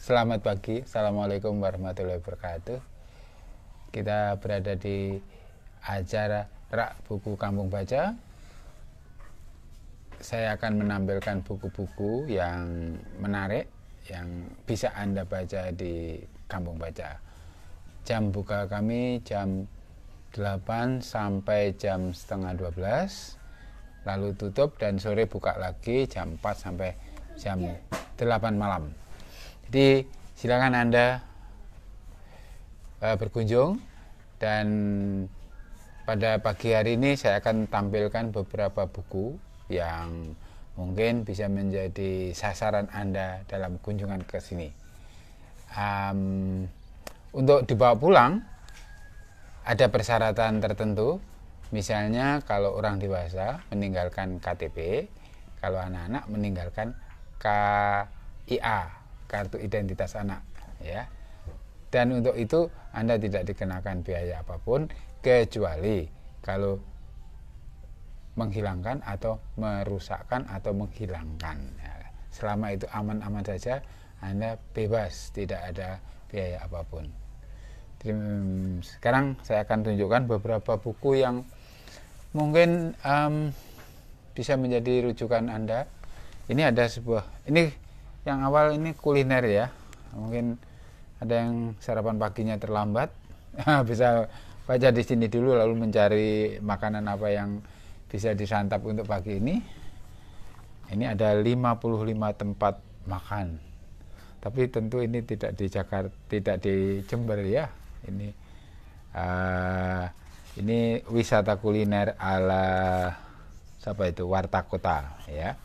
Selamat pagi, Assalamualaikum warahmatullahi wabarakatuh Kita berada di acara Rak Buku Kampung Baca Saya akan menampilkan buku-buku yang menarik Yang bisa Anda baca di Kampung Baca Jam buka kami jam 8 sampai jam setengah 12 lalu tutup dan sore buka lagi jam 4 sampai jam 8 malam. Jadi silakan Anda uh, berkunjung dan pada pagi hari ini saya akan tampilkan beberapa buku yang mungkin bisa menjadi sasaran Anda dalam kunjungan ke sini. Um, untuk dibawa pulang ada persyaratan tertentu. Misalnya kalau orang dewasa meninggalkan KTP, kalau anak-anak meninggalkan KIA kartu identitas anak ya. Dan untuk itu Anda tidak dikenakan biaya apapun kecuali kalau menghilangkan atau merusakkan atau menghilangkan. Ya, selama itu aman-aman saja, Anda bebas, tidak ada biaya apapun. Sekarang saya akan tunjukkan beberapa buku yang mungkin um, bisa menjadi rujukan Anda. Ini ada sebuah, ini yang awal ini kuliner ya mungkin ada yang sarapan paginya terlambat bisa baca di sini dulu lalu mencari makanan apa yang bisa disantap untuk pagi ini ini ada 55 tempat makan tapi tentu ini tidak di Jakarta tidak di Jember ya ini uh, ini wisata kuliner ala siapa itu warta kota ya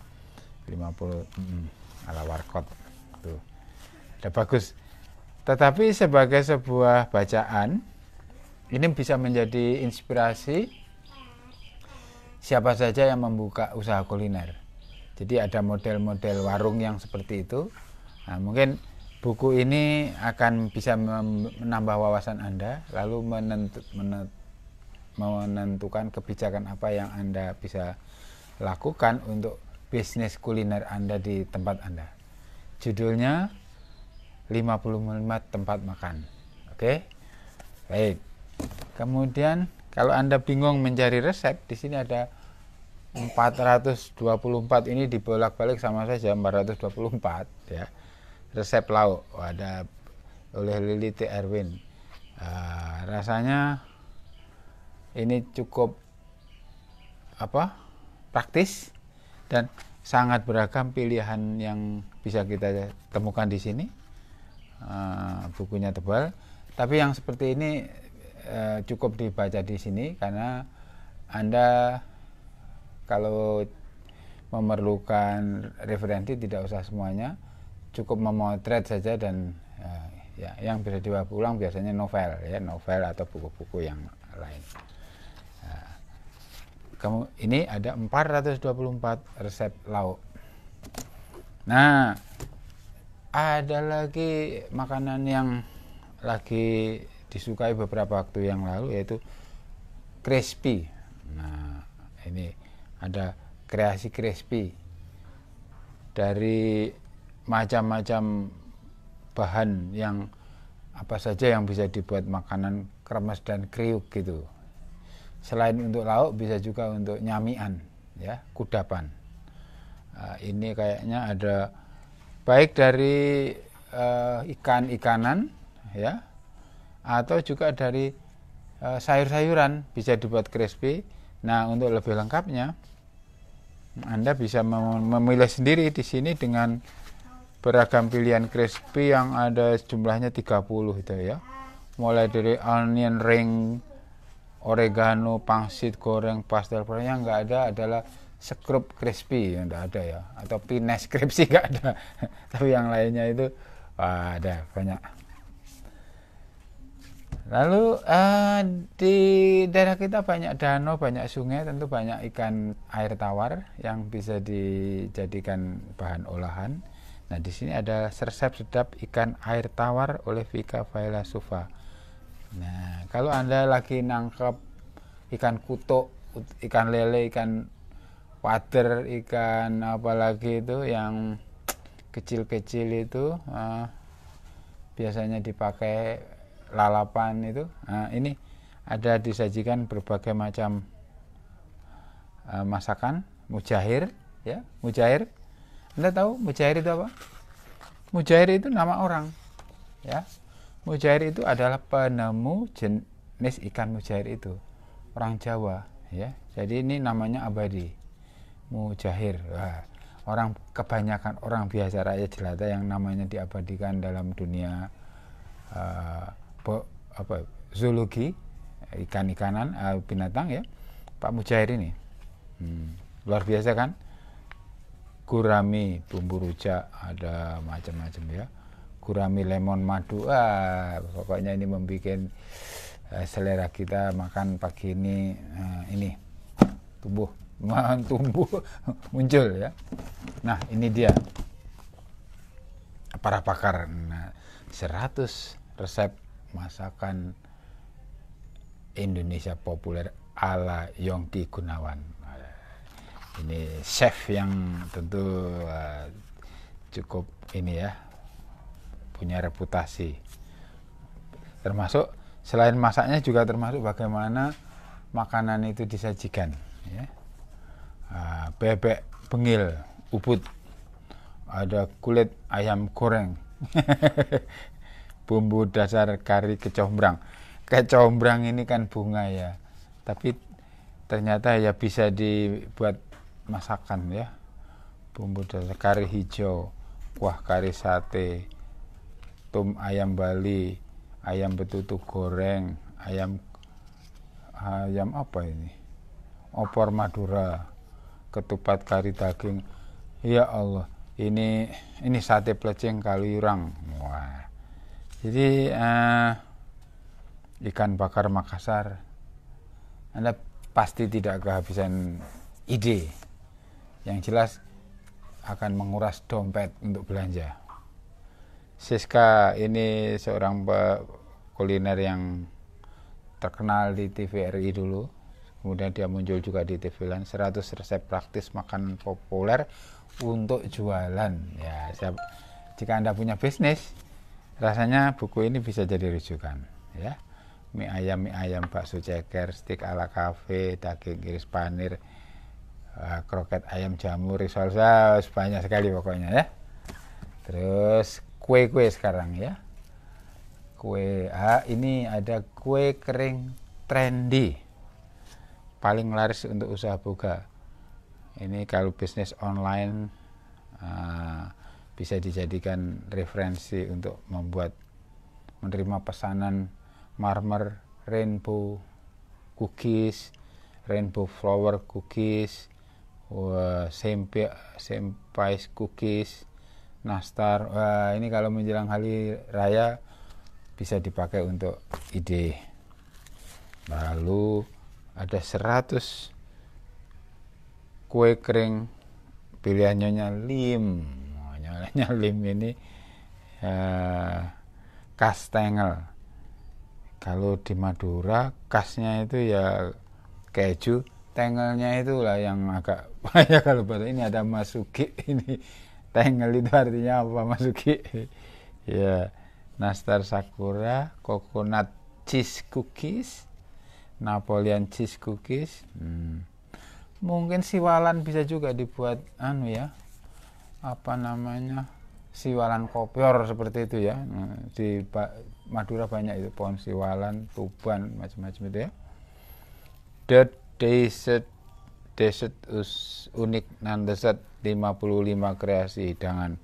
50 mm ala warkot tuh udah bagus tetapi sebagai sebuah bacaan ini bisa menjadi inspirasi siapa saja yang membuka usaha kuliner jadi ada model-model warung yang seperti itu nah, mungkin buku ini akan bisa menambah wawasan anda lalu menentu, menentukan kebijakan apa yang anda bisa lakukan untuk bisnis kuliner Anda di tempat Anda. Judulnya 55 tempat makan. Oke. Okay? Baik. Kemudian kalau Anda bingung mencari resep, di sini ada 424 ini dibolak-balik sama saja 424 ya. Resep lauk. Oh, ada oleh Lili T. Erwin. Uh, rasanya ini cukup apa? praktis dan sangat beragam pilihan yang bisa kita temukan di sini uh, bukunya tebal tapi yang seperti ini uh, cukup dibaca di sini karena anda kalau memerlukan referensi tidak usah semuanya cukup memotret saja dan uh, ya yang bisa dibawa pulang biasanya novel ya novel atau buku-buku yang lain kamu ini ada 424 resep lauk nah ada lagi makanan yang lagi disukai beberapa waktu yang lalu yaitu crispy nah ini ada kreasi crispy dari macam-macam bahan yang apa saja yang bisa dibuat makanan kremes dan kriuk gitu selain untuk lauk bisa juga untuk nyamian ya kudapan uh, ini kayaknya ada baik dari uh, ikan-ikanan ya atau juga dari uh, sayur-sayuran bisa dibuat crispy nah untuk lebih lengkapnya anda bisa mem memilih sendiri di sini dengan beragam pilihan crispy yang ada jumlahnya 30 itu ya mulai dari onion ring oregano, pangsit goreng, pastel goreng yang nggak ada adalah skrup crispy yang nggak ada ya atau pines crispy nggak ada tapi yang lainnya itu wah, ada banyak lalu uh, di daerah kita banyak danau banyak sungai tentu banyak ikan air tawar yang bisa dijadikan bahan olahan nah di sini ada resep sedap ikan air tawar oleh Vika Faila Sufa Nah, kalau Anda lagi nangkap ikan kutuk, ikan lele, ikan water ikan apa lagi itu yang kecil-kecil itu uh, biasanya dipakai lalapan itu. Nah, ini ada disajikan berbagai macam uh, masakan mujahir ya, mujahir. Anda tahu mujahir itu apa? Mujahir itu nama orang. Ya, mujair itu adalah penemu jenis ikan mujair itu orang Jawa ya jadi ini namanya abadi Mujair. Wah, orang kebanyakan orang biasa rakyat jelata yang namanya diabadikan dalam dunia uh, bo, apa zoologi ikan-ikanan uh, binatang ya Pak Mujair ini hmm, luar biasa kan gurami bumbu rujak ada macam-macam ya gurami lemon madu ah pokoknya ini membuat eh, selera kita makan pagi ini eh, ini tumbuh makan tumbuh muncul ya nah ini dia para pakar nah, 100 resep masakan Indonesia populer ala Yongki Gunawan ini chef yang tentu uh, cukup ini ya punya reputasi termasuk selain masaknya juga termasuk bagaimana makanan itu disajikan ya. Ah, bebek bengil ubud ada kulit ayam goreng bumbu dasar kari kecombrang kecombrang ini kan bunga ya tapi ternyata ya bisa dibuat masakan ya bumbu dasar kari hijau kuah kari sate tum ayam Bali, ayam betutu goreng, ayam ayam apa ini? Opor Madura, ketupat kari daging. Ya Allah, ini ini sate plecing Kaliurang. Wah. Jadi uh, ikan bakar Makassar. Anda pasti tidak kehabisan ide. Yang jelas akan menguras dompet untuk belanja. Siska ini seorang kuliner yang terkenal di TVRI dulu. Kemudian dia muncul juga di TV lain. 100 resep praktis makanan populer untuk jualan. Ya, siap. jika Anda punya bisnis, rasanya buku ini bisa jadi rujukan, ya. Mie ayam, mie ayam, bakso ceker, stik ala kafe, daging iris panir, uh, kroket ayam jamur, risol, banyak sekali pokoknya ya. Terus kue-kue sekarang ya. Kue ah, ini ada kue kering trendy. Paling laris untuk usaha buka. Ini kalau bisnis online uh, bisa dijadikan referensi untuk membuat menerima pesanan marmer, rainbow cookies, rainbow flower cookies, uh, sempai, cookies, nastar Wah, ini kalau menjelang hari raya bisa dipakai untuk ide lalu ada 100 kue kering pilihannya lim nyolanya lim ini eh, kastengel kalau di Madura kasnya itu ya keju tengelnya itulah yang agak banyak. kalau baru ini ada masuki ini Tengel itu artinya apa masuki? Uki? ya, nastar sakura, coconut cheese cookies, Napoleon cheese cookies. Hmm. Mungkin siwalan bisa juga dibuat anu ya. Apa namanya? Siwalan kopior seperti itu ya. Nah, di Madura banyak itu pohon siwalan, tuban, macam-macam itu ya. Dead desert. Desert Us unik nan Desert 55 kreasi hidangan.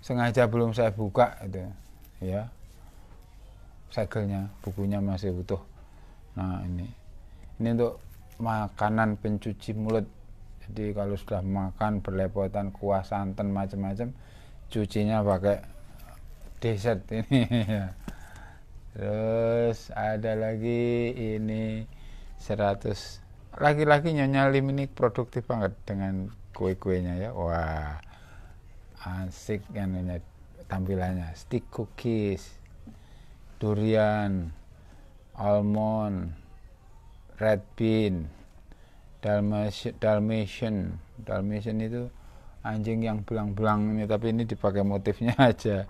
Sengaja belum saya buka itu ya. Segelnya, bukunya masih utuh. Nah, ini. Ini untuk makanan pencuci mulut. Jadi kalau sudah makan berlepotan kuah santan macam-macam, cucinya pakai dessert ini. ya. Terus ada lagi ini 100 lagi-lagi Nyonya Lim ini produktif banget dengan kue-kuenya ya. Wah, asik kan tampilannya. Stick cookies, durian, almond, red bean, Dalmatian, Dalmatian, Dalmatian itu anjing yang belang-belang ini tapi ini dipakai motifnya aja.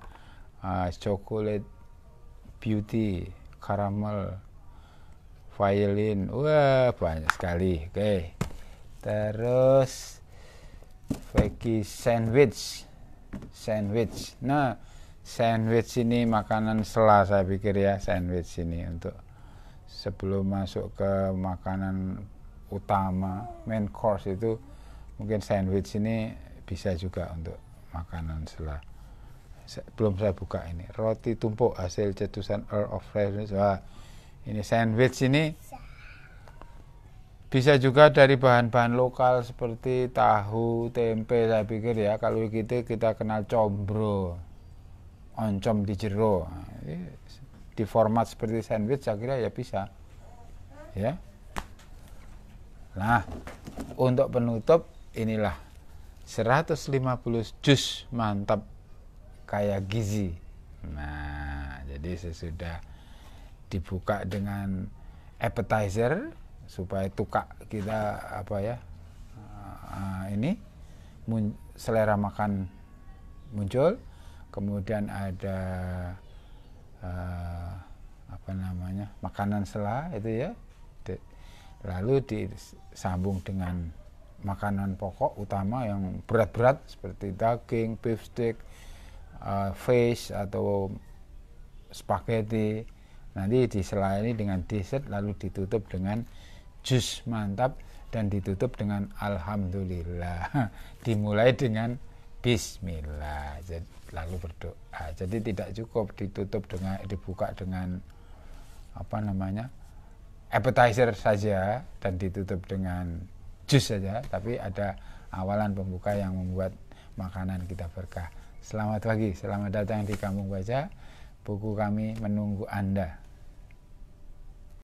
Uh, chocolate beauty, caramel, violin wah banyak sekali oke okay. terus veggie sandwich sandwich nah sandwich ini makanan selah saya pikir ya sandwich ini untuk sebelum masuk ke makanan utama main course itu mungkin sandwich ini bisa juga untuk makanan selah belum saya buka ini roti tumpuk hasil cetusan Earl of Freshness wah ini sandwich ini bisa juga dari bahan-bahan lokal seperti tahu, tempe saya pikir ya kalau kita gitu kita kenal combro oncom di jero di format seperti sandwich saya kira ya bisa ya nah untuk penutup inilah 150 jus mantap kayak gizi nah jadi sesudah dibuka dengan appetizer supaya tukak kita apa ya uh, ini mun, selera makan muncul kemudian ada uh, apa namanya makanan sela itu ya De, lalu disambung dengan makanan pokok utama yang berat-berat seperti daging, beef steak, uh, fish atau spaghetti nanti diselai dengan dessert lalu ditutup dengan jus mantap dan ditutup dengan alhamdulillah dimulai dengan bismillah jadi, lalu berdoa jadi tidak cukup ditutup dengan dibuka dengan apa namanya appetizer saja dan ditutup dengan jus saja tapi ada awalan pembuka yang membuat makanan kita berkah selamat pagi selamat datang di kampung baca buku kami menunggu anda